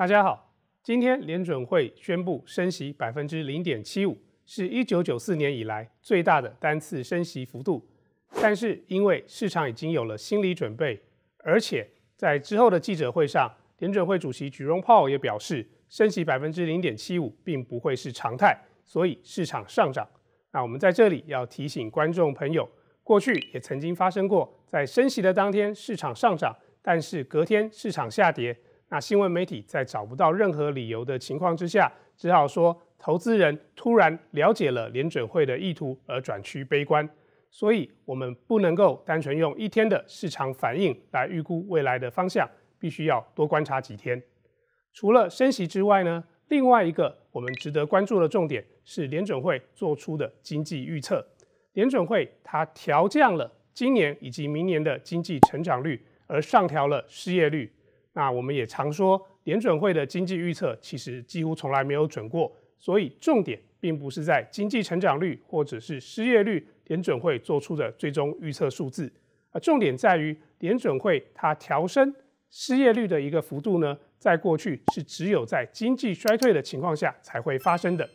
大家好，今天联准会宣布升息百分之零点七五，是一九九四年以来最大的单次升息幅度。但是因为市场已经有了心理准备，而且在之后的记者会上，联准会主席杰龙炮也表示，升息百分之零点七五并不会是常态，所以市场上涨。那我们在这里要提醒观众朋友，过去也曾经发生过，在升息的当天市场上涨，但是隔天市场下跌。那新闻媒体在找不到任何理由的情况之下，只好说投资人突然了解了联准会的意图而转趋悲观。所以，我们不能够单纯用一天的市场反应来预估未来的方向，必须要多观察几天。除了升息之外呢，另外一个我们值得关注的重点是联准会做出的经济预测。联准会它调降了今年以及明年的经济成长率，而上调了失业率。那我们也常说，联准会的经济预测其实几乎从来没有准过，所以重点并不是在经济成长率或者是失业率联准会做出的最终预测数字，而重点在于联准会它调升失业率的一个幅度呢，在过去是只有在经济衰退的情况下才会发生的。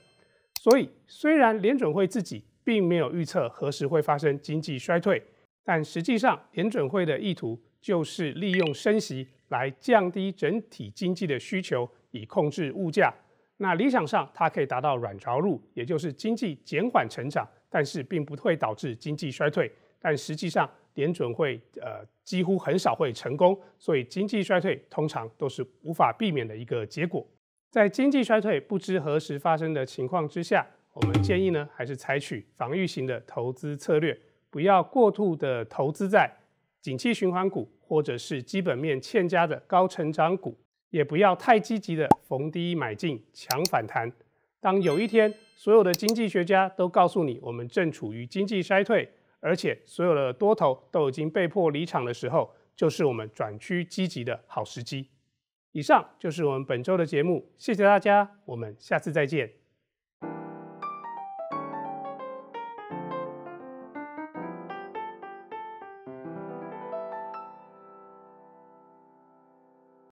所以虽然联准会自己并没有预测何时会发生经济衰退，但实际上联准会的意图。就是利用升息来降低整体经济的需求，以控制物价。那理想上，它可以达到软着陆，也就是经济减缓成长，但是并不会导致经济衰退。但实际上，点准会呃几乎很少会成功，所以经济衰退通常都是无法避免的一个结果。在经济衰退不知何时发生的情况之下，我们建议呢还是采取防御型的投资策略，不要过度的投资在景气循环股。或者是基本面欠佳的高成长股，也不要太积极的逢低买进强反弹。当有一天所有的经济学家都告诉你我们正处于经济衰退，而且所有的多头都已经被迫离场的时候，就是我们转趋积极的好时机。以上就是我们本周的节目，谢谢大家，我们下次再见。